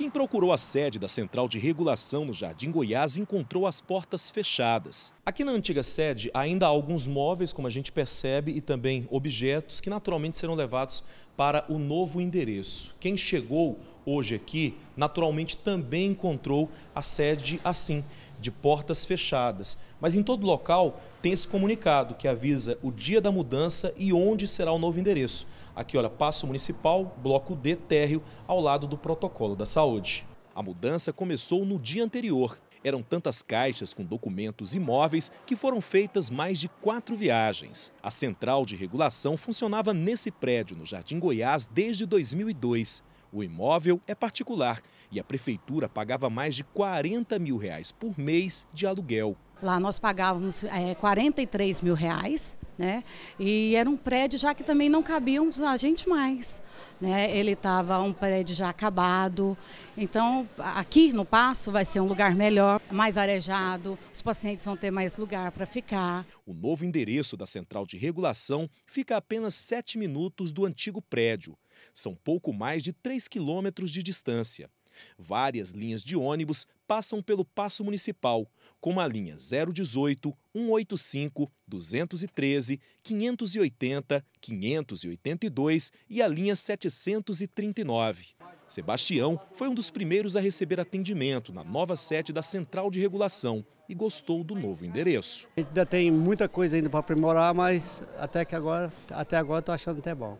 Quem procurou a sede da Central de Regulação no Jardim Goiás encontrou as portas fechadas. Aqui na antiga sede ainda há alguns móveis, como a gente percebe, e também objetos que naturalmente serão levados para o novo endereço. Quem chegou hoje aqui, naturalmente também encontrou a sede assim de portas fechadas. Mas em todo local tem esse comunicado que avisa o dia da mudança e onde será o novo endereço. Aqui, olha, Passo Municipal, Bloco D, térreo, ao lado do Protocolo da Saúde. A mudança começou no dia anterior. Eram tantas caixas com documentos imóveis que foram feitas mais de quatro viagens. A central de regulação funcionava nesse prédio, no Jardim Goiás, desde 2002. O imóvel é particular e a prefeitura pagava mais de 40 mil reais por mês de aluguel. Lá nós pagávamos é, 43 mil reais né? E era um prédio já que também não cabiam a gente mais, né? Ele estava um prédio já acabado. Então, aqui no Passo vai ser um lugar melhor, mais arejado, os pacientes vão ter mais lugar para ficar. O novo endereço da central de regulação fica a apenas 7 minutos do antigo prédio. São pouco mais de 3 quilômetros de distância. Várias linhas de ônibus passam pelo Passo Municipal, como a linha 018, 185, 213, 580, 582 e a linha 739. Sebastião foi um dos primeiros a receber atendimento na nova sede da Central de Regulação e gostou do novo endereço. A gente ainda tem muita coisa ainda para aprimorar, mas até que agora, até agora estou achando até bom.